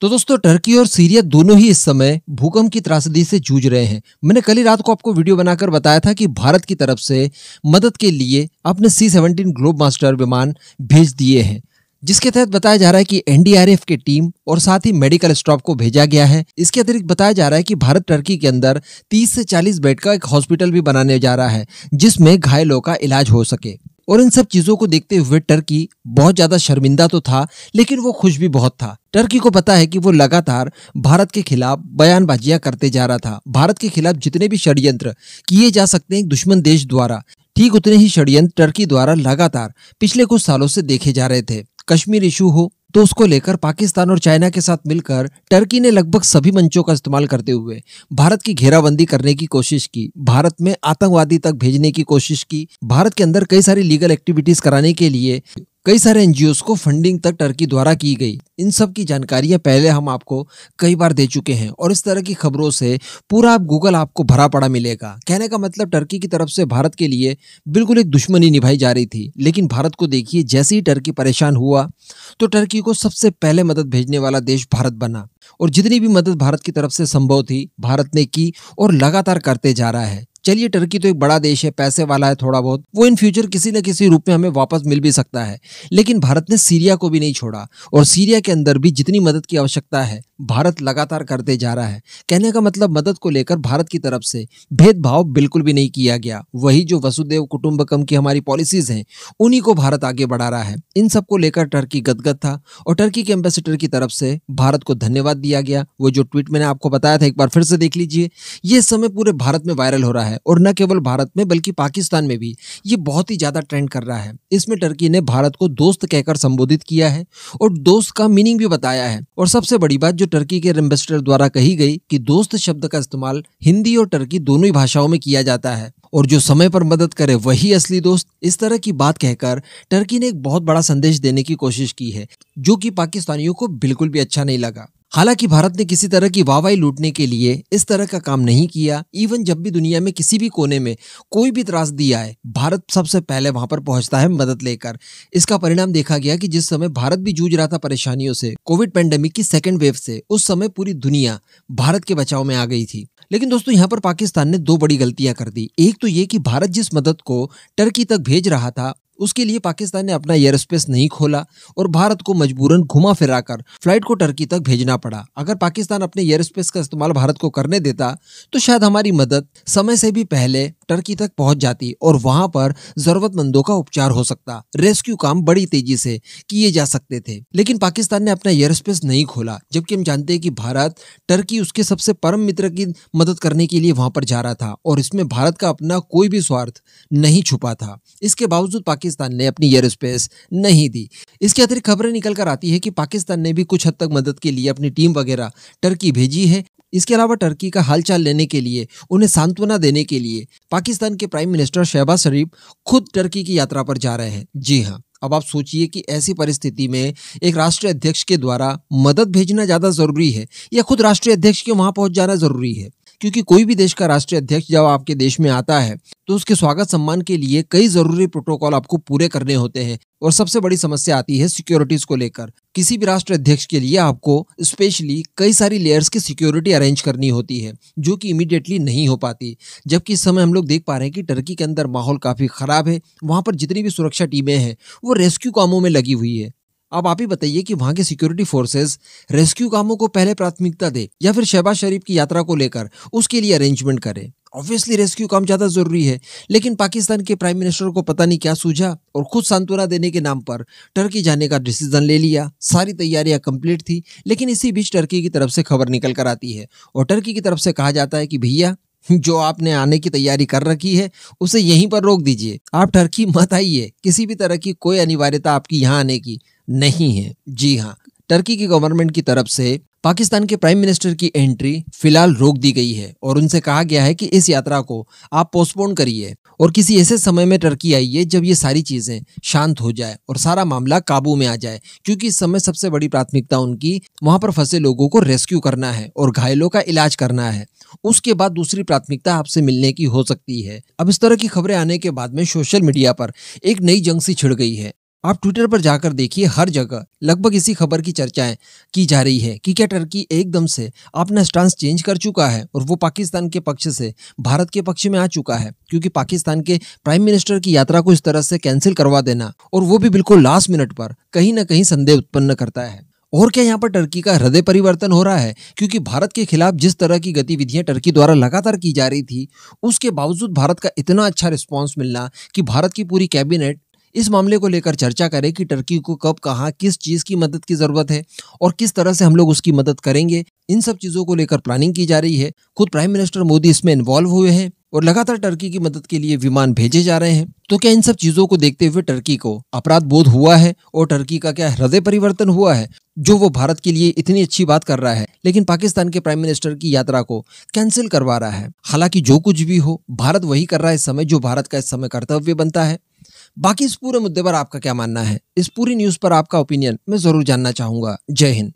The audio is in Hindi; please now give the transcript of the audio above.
तो दोस्तों टर्की और सीरिया दोनों ही इस समय भूकंप की त्रासदी से जूझ रहे हैं मैंने कल ही रात को आपको वीडियो बनाकर बताया था कि भारत की तरफ से मदद के लिए अपने सी सेवनटीन ग्लोब मास्टर विमान भेज दिए हैं जिसके तहत बताया जा रहा है कि एनडीआरएफ की टीम और साथ ही मेडिकल स्टाफ को भेजा गया है इसके अतिरिक्त बताया जा रहा है कि भारत टर्की के अंदर 30 से 40 बेड का एक हॉस्पिटल भी बनाने जा रहा है जिसमें घायलों का इलाज हो सके और इन सब चीजों को देखते हुए टर्की बहुत ज्यादा शर्मिंदा तो था लेकिन वो खुश भी बहुत था टर्की को पता है कि वो लगातार भारत के खिलाफ बयानबाजियां करते जा रहा था भारत के खिलाफ जितने भी षड्यंत्र किए जा सकते हैं दुश्मन देश द्वारा ठीक उतने ही षड्यंत्र टर्की द्वारा लगातार पिछले कुछ सालों से देखे जा रहे थे कश्मीर इशू हो तो उसको लेकर पाकिस्तान और चाइना के साथ मिलकर टर्की ने लगभग सभी मंचों का इस्तेमाल करते हुए भारत की घेराबंदी करने की कोशिश की भारत में आतंकवादी तक भेजने की कोशिश की भारत के अंदर कई सारी लीगल एक्टिविटीज कराने के लिए कई सारे एनजीओ को फंडिंग तक टर्की द्वारा की गई इन सब की जानकारियां पहले हम आपको कई बार दे चुके हैं और इस तरह की खबरों से पूरा आप गूगल आपको भरा पड़ा मिलेगा कहने का मतलब टर्की की तरफ से भारत के लिए बिल्कुल एक दुश्मनी निभाई जा रही थी लेकिन भारत को देखिए जैसे ही टर्की परेशान हुआ तो टर्की को सबसे पहले मदद भेजने वाला देश भारत बना और जितनी भी मदद भारत की तरफ से संभव थी भारत ने की और लगातार करते जा रहा है चलिए टर्की तो एक बड़ा देश है पैसे वाला है थोड़ा बहुत वो इन फ्यूचर किसी न किसी रूप में हमें वापस मिल भी सकता है लेकिन भारत ने सीरिया को भी नहीं छोड़ा और सीरिया के अंदर भी जितनी मदद की आवश्यकता है भारत लगातार करते जा रहा है कहने का मतलब मदद को लेकर भारत की तरफ से भेदभाव बिल्कुल भी नहीं किया गया वही जो वसुदेव कुटुंबकम की हमारी पॉलिसीज हैं उन्हीं को भारत आगे बढ़ा रहा है इन सब को लेकर टर्की गदगद था और टर्की के एम्बेसडर की तरफ से भारत को धन्यवाद दिया गया वो जो ट्वीट मैंने आपको बताया था एक बार फिर से देख लीजिए ये समय पूरे भारत में वायरल हो रहा है और न केवल भारत में बल्कि पाकिस्तान में भी ये बहुत ही ज़्यादा ट्रेंड कर रहा है इसमें टर्की ने भारत को दोस्त कहकर संबोधित किया है और दोस्त का मीनिंग भी बताया है और सबसे बड़ी बात जो टर्की के एम्बेसडर द्वारा कही गई कि दोस्त शब्द का इस्तेमाल हिंदी और टर्की दोनों ही भाषाओं में किया जाता है और जो समय पर मदद करे वही असली दोस्त इस तरह की बात कहकर टर्की ने एक बहुत बड़ा संदेश देने की कोशिश की है जो कि पाकिस्तानियों को बिल्कुल भी अच्छा नहीं लगा हालांकि भारत ने किसी तरह की वाहवाही लूटने के लिए इस तरह का काम नहीं किया इवन जब भी दुनिया में किसी भी कोने में कोई भी त्रास दिया है भारत सबसे पहले वहां पर पहुंचता है मदद लेकर इसका परिणाम देखा गया कि जिस समय भारत भी जूझ रहा था परेशानियों से कोविड पेंडेमिक की सेकेंड वेव से उस समय पूरी दुनिया भारत के बचाव में आ गई थी लेकिन दोस्तों यहाँ पर पाकिस्तान ने दो बड़ी गलतियां कर दी एक तो ये कि भारत जिस मदद को टर्की तक भेज रहा था उसके लिए पाकिस्तान ने अपना एयर स्पेस नहीं खोला और भारत को मजबूरन घुमा फिरा कर फ्लाइट को टर्की तक भेजना पड़ा अगर पाकिस्तान अपने एयर स्पेस का इस्तेमाल भारत को करने देता तो शायद हमारी मदद समय से भी पहले टर्की तक पहुंच जाती और वहां पर जरूरतमंदों का उपचार हो सकता रेस्क्यू काम बड़ी तेजी से किए जा सकते थे लेकिन पाकिस्तान ने अपना एयर स्पेस नहीं खोला जबकि हम जानते हैं कि भारत टर्की उसके सबसे परम मित्र की मदद करने के लिए वहां पर जा रहा था और इसमें भारत का अपना कोई भी स्वार्थ नहीं छुपा था इसके बावजूद पाकिस्तान ने अपनी एयर स्पेस नहीं दी इसके अतिरिक्त खबरें निकल कर आती है कि पाकिस्तान ने भी कुछ हद तक मदद के लिए अपनी टीम वगैरह टर्की भेजी है इसके अलावा टर्की का हालचाल लेने के लिए उन्हें सांत्वना देने के लिए पाकिस्तान के प्राइम मिनिस्टर शहबाज शरीफ खुद टर्की की यात्रा पर जा रहे हैं जी हाँ अब आप सोचिए कि ऐसी परिस्थिति में एक राष्ट्रीय अध्यक्ष के द्वारा मदद भेजना ज़्यादा ज़रूरी है या खुद राष्ट्रीय अध्यक्ष के वहाँ पहुँच जाना ज़रूरी है क्योंकि कोई भी देश का राष्ट्रीय अध्यक्ष जब आपके देश में आता है तो उसके स्वागत सम्मान के लिए कई जरूरी प्रोटोकॉल आपको पूरे करने होते हैं और सबसे बड़ी समस्या आती है सिक्योरिटीज को लेकर किसी भी राष्ट्र अध्यक्ष के लिए आपको स्पेशली कई सारी लेयर्स की सिक्योरिटी अरेंज करनी होती है जो कि इमीडिएटली नहीं हो पाती जबकि इस समय हम लोग देख पा रहे हैं कि टर्की के अंदर माहौल काफ़ी ख़राब है वहाँ पर जितनी भी सुरक्षा टीमें हैं वो रेस्क्यू कामों में लगी हुई है अब आप ही बताइए कि वहां के सिक्योरिटी फोर्सेस रेस्क्यू कामों को पहले प्राथमिकता दे या फिर शहबाज शरीफ की यात्रा को लेकर उसके लिए अरेंजमेंट करें ऑब्वियसली रेस्क्यू काम ज़्यादा ज़रूरी है लेकिन पाकिस्तान के प्राइम मिनिस्टर को पता नहीं क्या सूझा और खुद सांत्वना देने के नाम पर टर्की जाने का डिसीजन ले लिया सारी तैयारियां कंप्लीट थी लेकिन इसी बीच टर्की की तरफ से खबर निकल कर आती है और टर्की की तरफ से कहा जाता है कि भैया जो आपने आने की तैयारी कर रखी है उसे यहीं पर रोक दीजिए आप टर्की मत आइए किसी भी तरह की कोई अनिवार्यता आपकी यहाँ आने की नहीं है जी हाँ टर्की की गवर्नमेंट की तरफ से पाकिस्तान के प्राइम मिनिस्टर की एंट्री फिलहाल रोक दी गई है और उनसे कहा गया है कि इस यात्रा को आप पोस्टपोन करिए और किसी ऐसे समय में टर्की आइए जब ये सारी चीज़ें शांत हो जाए और सारा मामला काबू में आ जाए क्योंकि इस समय सबसे बड़ी प्राथमिकता उनकी वहाँ पर फंसे लोगों को रेस्क्यू करना है और घायलों का इलाज करना है उसके बाद दूसरी प्राथमिकता आपसे मिलने की हो सकती है अब इस तरह की खबरें आने के बाद में सोशल मीडिया पर एक नई जंग सी छिड़ गई है आप ट्विटर पर जाकर देखिए हर जगह लगभग इसी खबर की चर्चाएं की जा रही है कि क्या टर्की एकदम से अपना स्टांस चेंज कर चुका है और वो पाकिस्तान के पक्ष से भारत के पक्ष में आ चुका है क्योंकि पाकिस्तान के प्राइम मिनिस्टर की यात्रा को इस तरह से कैंसिल करवा देना और वो भी बिल्कुल लास्ट मिनट पर कहीं ना कहीं संदेह उत्पन्न करता है और क्या यहाँ पर टर्की का हृदय परिवर्तन हो रहा है क्योंकि भारत के खिलाफ जिस तरह की गतिविधियां टर्की द्वारा लगातार की जा रही थी उसके बावजूद भारत का इतना अच्छा रिस्पॉन्स मिलना कि भारत की पूरी कैबिनेट इस मामले को लेकर चर्चा करें कि टर्की को कब कहाँ किस चीज़ की मदद की ज़रूरत है और किस तरह से हम लोग उसकी मदद करेंगे इन सब चीज़ों को लेकर प्लानिंग की जा रही है खुद प्राइम मिनिस्टर मोदी इसमें इन्वॉल्व हुए हैं और लगातार टर्की की मदद के लिए विमान भेजे जा रहे हैं तो क्या इन सब चीजों को देखते हुए टर्की को अपराध बोध हुआ है और टर्की का क्या हृदय परिवर्तन हुआ है जो वो भारत के लिए इतनी अच्छी बात कर रहा है लेकिन पाकिस्तान के प्राइम मिनिस्टर की यात्रा को कैंसिल करवा रहा है हालांकि जो कुछ भी हो भारत वही कर रहा है इस समय जो भारत का इस समय कर्तव्य बनता है बाकी इस पूरे मुद्दे पर आपका क्या मानना है इस पूरी न्यूज़ पर आपका ओपिनियन मैं ज़रूर जानना चाहूंगा जय हिंद